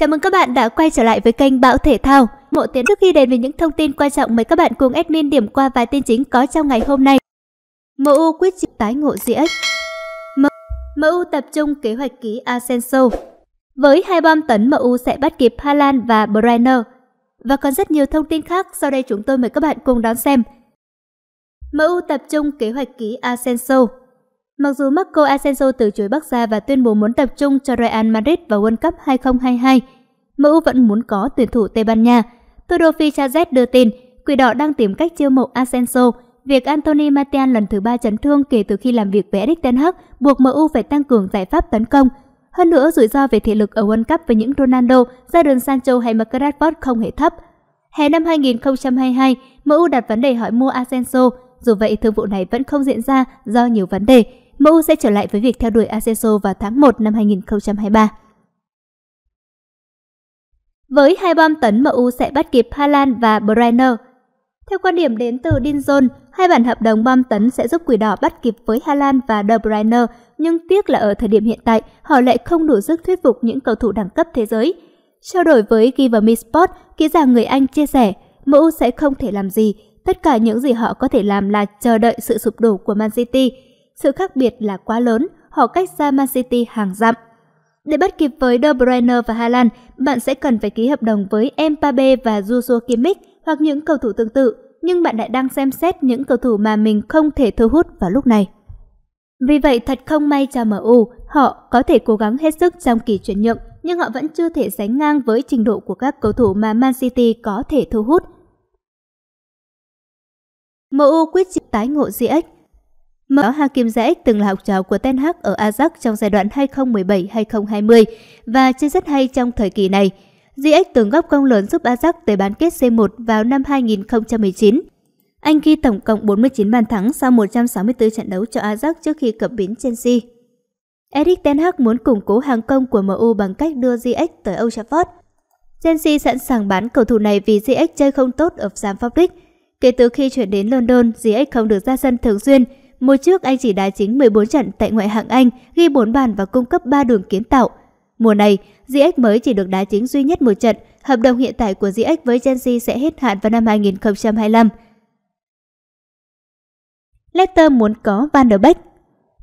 Chào mừng các bạn đã quay trở lại với kênh Bão Thể Thao. Mộ Tiến trước khi đến với những thông tin quan trọng mời các bạn cùng admin điểm qua vài tin chính có trong ngày hôm nay. MU quyết định tái ngộ Ziyech. MU tập trung kế hoạch ký Asensio. Với hai bom tấn MU sẽ bắt kịp Haaland và Breiner. Và còn rất nhiều thông tin khác, sau đây chúng tôi mời các bạn cùng đón xem. MU tập trung kế hoạch ký Asensio. Mặc dù Marco Asensio từ chối Bắc ra và tuyên bố muốn tập trung cho Real Madrid vào World Cup 2022, MU vẫn muốn có tuyển thủ Tây Ban Nha. Tudorfi Chazet đưa tin, Quỷ đỏ đang tìm cách chiêu mộ Asensio. Việc Anthony Martial lần thứ ba chấn thương kể từ khi làm việc với Erik Ten Hag buộc MU phải tăng cường giải pháp tấn công. Hơn nữa, rủi ro về thể lực ở World Cup với những Ronaldo, gia đường Sancho hay Marcus Rashford không hề thấp. Hè năm 2022, MU đặt vấn đề hỏi mua Asensio, dù vậy thương vụ này vẫn không diễn ra do nhiều vấn đề. MU sẽ trở lại với việc theo đuổi Asenso vào tháng 1 năm 2023. Với hai bom tấn, MU sẽ bắt kịp Haaland và Breiner. Theo quan điểm đến từ Dinzon, hai bản hợp đồng bom tấn sẽ giúp Quỷ Đỏ bắt kịp với Haaland và De Bruyne, nhưng tiếc là ở thời điểm hiện tại, họ lại không đủ sức thuyết phục những cầu thủ đẳng cấp thế giới. Trao đổi với Give Me Sport, ký giả người Anh chia sẻ, MU sẽ không thể làm gì, tất cả những gì họ có thể làm là chờ đợi sự sụp đổ của Man City – sự khác biệt là quá lớn, họ cách xa Man City hàng dặm. Để bắt kịp với De Bruyne và Hà Lan, bạn sẽ cần phải ký hợp đồng với Mbappe và Joshua Kimmich hoặc những cầu thủ tương tự, nhưng bạn lại đang xem xét những cầu thủ mà mình không thể thu hút vào lúc này. Vì vậy, thật không may cho MU, họ có thể cố gắng hết sức trong kỳ chuyển nhượng, nhưng họ vẫn chưa thể sánh ngang với trình độ của các cầu thủ mà Man City có thể thu hút. MU quyết định tái ngộ Ziyech Mở Hakim Ziyech từng là học trò của Ten Hag ở Ajax trong giai đoạn 2017-2020 và chơi rất hay trong thời kỳ này. Ziyech từng góp công lớn giúp Ajax tới bán kết C1 vào năm 2019. Anh ghi tổng cộng 49 bàn thắng sau 164 trận đấu cho Ajax trước khi cập bến Chelsea. Eric Ten Hag muốn củng cố hàng công của MU bằng cách đưa Ziyech tới Old Trafford. Chelsea sẵn sàng bán cầu thủ này vì Ziyech chơi không tốt ở Stamford Bridge. Kể từ khi chuyển đến London, Ziyech không được ra sân thường xuyên – Mùa trước anh chỉ đá chính 14 trận tại ngoại hạng Anh, ghi 4 bàn và cung cấp 3 đường kiến tạo. Mùa này, Ziyech mới chỉ được đá chính duy nhất một trận. Hợp đồng hiện tại của Ziyech với Chelsea sẽ hết hạn vào năm 2025. Leicester muốn có Van der Beek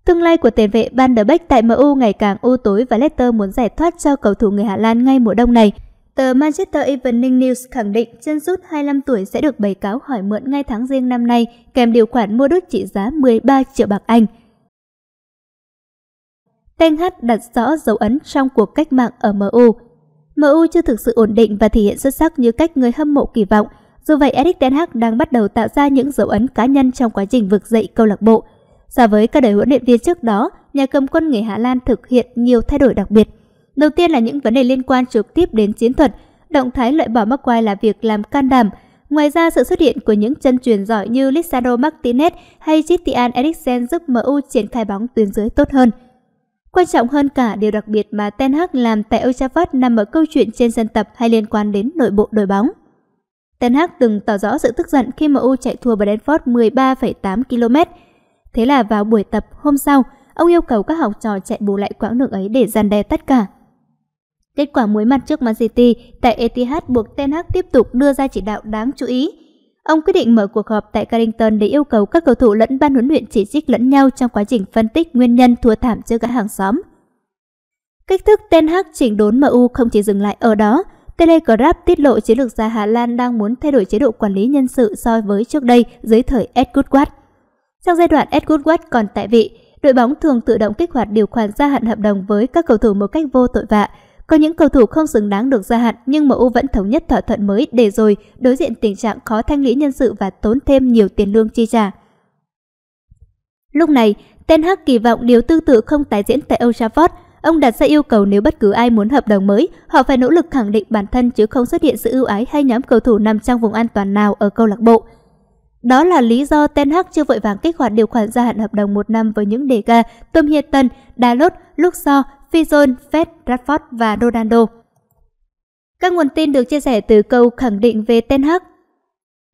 Tương lai của tiền vệ Van der Beek tại MU ngày càng u tối và Leicester muốn giải thoát cho cầu thủ người Hà Lan ngay mùa đông này – Tờ Manchester Evening News khẳng định chân sút 25 tuổi sẽ được bày cáo hỏi mượn ngay tháng riêng năm nay kèm điều khoản mua đất trị giá 13 triệu bạc Anh. Ten Hag đặt rõ dấu ấn trong cuộc cách mạng ở MU. MU chưa thực sự ổn định và thể hiện xuất sắc như cách người hâm mộ kỳ vọng. Dù vậy, Erik Ten Hag đang bắt đầu tạo ra những dấu ấn cá nhân trong quá trình vực dậy câu lạc bộ. So với các đời huấn luyện viên trước đó, nhà cầm quân người Hà Lan thực hiện nhiều thay đổi đặc biệt. Đầu tiên là những vấn đề liên quan trực tiếp đến chiến thuật. Động thái loại bỏ McQuay là việc làm can đảm. Ngoài ra, sự xuất hiện của những chân truyền giỏi như Lisandro Martinez hay Christian Eriksen giúp MU triển khai bóng tuyến dưới tốt hơn. Quan trọng hơn cả điều đặc biệt mà Ten Hag làm tại Old Trafford nằm ở câu chuyện trên sân tập hay liên quan đến nội bộ đội bóng. Ten Hag từng tỏ rõ sự tức giận khi MU chạy thua Brentford 13,8 km. Thế là vào buổi tập hôm sau, ông yêu cầu các học trò chạy bù lại quãng đường ấy để gian đe tất cả. Kết quả muối mặt trước Man City tại Etihad buộc Ten Hag tiếp tục đưa ra chỉ đạo đáng chú ý. Ông quyết định mở cuộc họp tại Carrington để yêu cầu các cầu thủ lẫn ban huấn luyện chỉ trích lẫn nhau trong quá trình phân tích nguyên nhân thua thảm trước gã hàng xóm. Cách thức Ten Hag chỉnh đốn MU không chỉ dừng lại ở đó. Telegraph tiết lộ chiến lược gia Hà Lan đang muốn thay đổi chế độ quản lý nhân sự so với trước đây dưới thời Ed Woodward. Trong giai đoạn Ed Woodward còn tại vị, đội bóng thường tự động kích hoạt điều khoản gia hạn hợp đồng với các cầu thủ một cách vô tội vạ có những cầu thủ không xứng đáng được gia hạn nhưng MU vẫn thống nhất thỏa thuận mới để rồi đối diện tình trạng khó thanh lý nhân sự và tốn thêm nhiều tiền lương chi trả. Lúc này, Ten Hag kỳ vọng điều tương tự không tái diễn tại Old Trafford. Ông đặt ra yêu cầu nếu bất cứ ai muốn hợp đồng mới, họ phải nỗ lực khẳng định bản thân chứ không xuất hiện sự ưu ái hay nhóm cầu thủ nằm trong vùng an toàn nào ở câu lạc bộ. Đó là lý do Ten Hag chưa vội vàng kích hoạt điều khoản gia hạn hợp đồng một năm với những đề ca Tom Hinton, Dalot, Luxor Fizon, Fed, Radford và Ronaldo. Các nguồn tin được chia sẻ từ câu khẳng định về Ten Hag.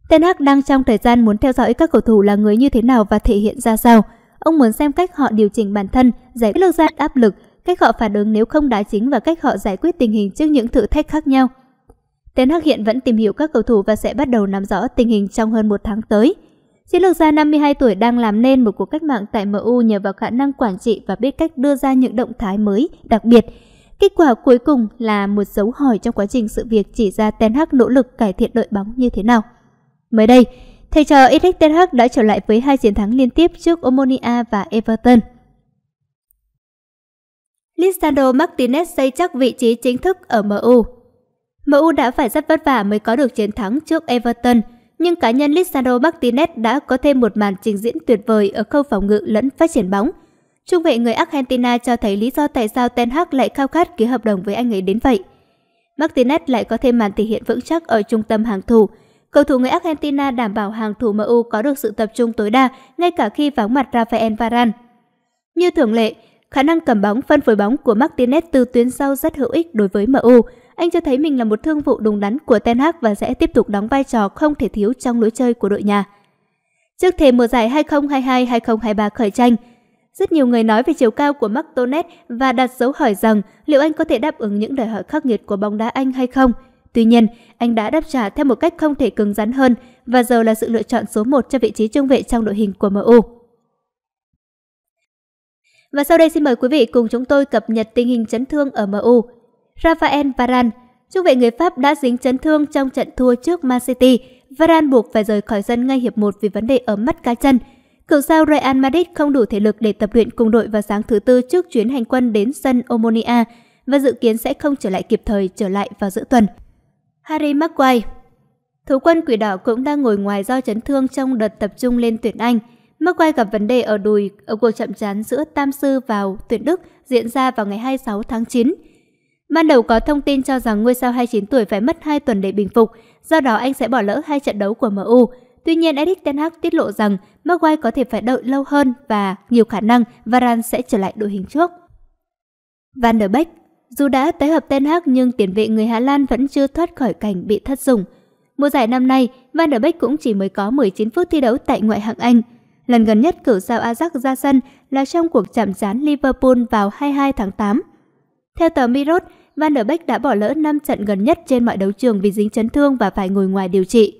Ten Hag đang trong thời gian muốn theo dõi các cầu thủ là người như thế nào và thể hiện ra sao. Ông muốn xem cách họ điều chỉnh bản thân, giải quyết được ra áp lực, cách họ phản ứng nếu không đá chính và cách họ giải quyết tình hình trước những thử thách khác nhau. Ten Hag hiện vẫn tìm hiểu các cầu thủ và sẽ bắt đầu nắm rõ tình hình trong hơn một tháng tới – Chiến lược gia 52 tuổi đang làm nên một cuộc cách mạng tại MU nhờ vào khả năng quản trị và biết cách đưa ra những động thái mới đặc biệt. Kết quả cuối cùng là một dấu hỏi trong quá trình sự việc chỉ ra Ten Hag nỗ lực cải thiện đội bóng như thế nào. Mới đây, thầy trò Erik Ten Hag đã trở lại với hai chiến thắng liên tiếp trước Omonia và Everton. Lisandro Martinez xây chắc vị trí chính thức ở MU. MU đã phải rất vất vả mới có được chiến thắng trước Everton – nhưng cá nhân Lisandro Martinez đã có thêm một màn trình diễn tuyệt vời ở khâu phòng ngự lẫn phát triển bóng. Trung vệ người Argentina cho thấy lý do tại sao Ten Hag lại khao khát ký hợp đồng với anh ấy đến vậy. Martinez lại có thêm màn thể hiện vững chắc ở trung tâm hàng thủ. Cầu thủ người Argentina đảm bảo hàng thủ MU có được sự tập trung tối đa ngay cả khi vắng mặt Rafael Varane. Như thường lệ, khả năng cầm bóng, phân phối bóng của Martinez từ tuyến sau rất hữu ích đối với MU. Anh cho thấy mình là một thương vụ đúng đắn của Ten Hag và sẽ tiếp tục đóng vai trò không thể thiếu trong lối chơi của đội nhà. Trước thềm mùa giải 2022-2023 khởi tranh, rất nhiều người nói về chiều cao của McTonet và đặt dấu hỏi rằng liệu anh có thể đáp ứng những đòi hỏi khắc nghiệt của bóng đá Anh hay không. Tuy nhiên, anh đã đáp trả theo một cách không thể cứng rắn hơn và giờ là sự lựa chọn số 1 cho vị trí trung vệ trong đội hình của MU. Và sau đây xin mời quý vị cùng chúng tôi cập nhật tình hình chấn thương ở MU. Rafael Varane. Trung vệ người Pháp đã dính chấn thương trong trận thua trước Man City. Varane buộc phải rời khỏi sân ngay hiệp 1 vì vấn đề ở mắt cá chân. Cựu sao Real Madrid không đủ thể lực để tập luyện cùng đội vào sáng thứ tư trước chuyến hành quân đến sân Omonia và dự kiến sẽ không trở lại kịp thời trở lại vào giữa tuần. Harry Maguire Thủ quân Quỷ Đỏ cũng đang ngồi ngoài do chấn thương trong đợt tập trung lên tuyển Anh. Maguire gặp vấn đề ở đùi ở cuộc chạm trán giữa Tam Sư vào tuyển Đức diễn ra vào ngày 26 tháng 9. Ban đầu có thông tin cho rằng ngôi sao 29 tuổi phải mất 2 tuần để bình phục, do đó anh sẽ bỏ lỡ hai trận đấu của MU. Tuy nhiên, Erik Ten Hag tiết lộ rằng Maguire có thể phải đợi lâu hơn và nhiều khả năng Varane sẽ trở lại đội hình trước. Van der Beek Dù đã tái hợp Ten Hag nhưng tiền vệ người Hà Lan vẫn chưa thoát khỏi cảnh bị thất dụng. Mùa giải năm nay, Van der Beek cũng chỉ mới có 19 phút thi đấu tại ngoại hạng Anh. Lần gần nhất cửu sao Ajax ra sân là trong cuộc chạm trán Liverpool vào 22 tháng 8. Theo tờ Mirror, Van der Beek đã bỏ lỡ 5 trận gần nhất trên mọi đấu trường vì dính chấn thương và phải ngồi ngoài điều trị.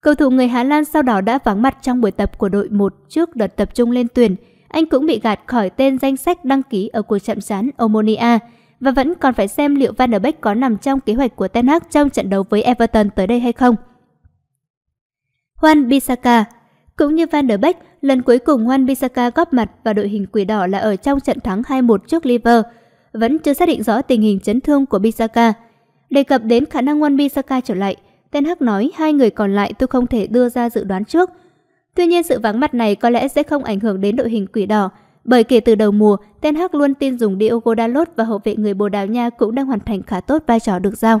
Cầu thủ người Hà Lan sau đó đã vắng mặt trong buổi tập của đội 1 trước đợt tập trung lên tuyển. Anh cũng bị gạt khỏi tên danh sách đăng ký ở cuộc chạm trán Omonia và vẫn còn phải xem liệu Van der Beek có nằm trong kế hoạch của Ten Hag trong trận đấu với Everton tới đây hay không. Juan Bisaka Cũng như Van der Beek, lần cuối cùng Juan Bisaka góp mặt và đội hình quỷ đỏ là ở trong trận thắng 2-1 trước Liver – vẫn chưa xác định rõ tình hình chấn thương của Bisaka. Đề cập đến khả năng ngoan Bisaka trở lại, Ten Hag nói hai người còn lại tôi không thể đưa ra dự đoán trước. Tuy nhiên sự vắng mặt này có lẽ sẽ không ảnh hưởng đến đội hình quỷ đỏ, bởi kể từ đầu mùa, Ten Hag luôn tin dùng Diogo Dalot và hậu vệ người Bồ Đào Nha cũng đang hoàn thành khá tốt vai trò được giao.